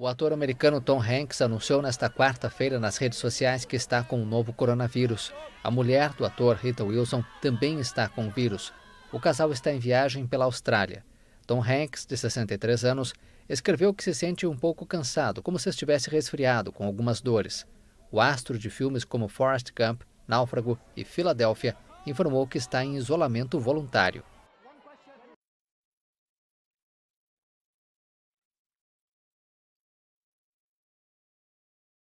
O ator americano Tom Hanks anunciou nesta quarta-feira nas redes sociais que está com o novo coronavírus. A mulher do ator Rita Wilson também está com o vírus. O casal está em viagem pela Austrália. Tom Hanks, de 63 anos, escreveu que se sente um pouco cansado, como se estivesse resfriado, com algumas dores. O astro de filmes como Forrest Gump, Náufrago e Filadélfia informou que está em isolamento voluntário.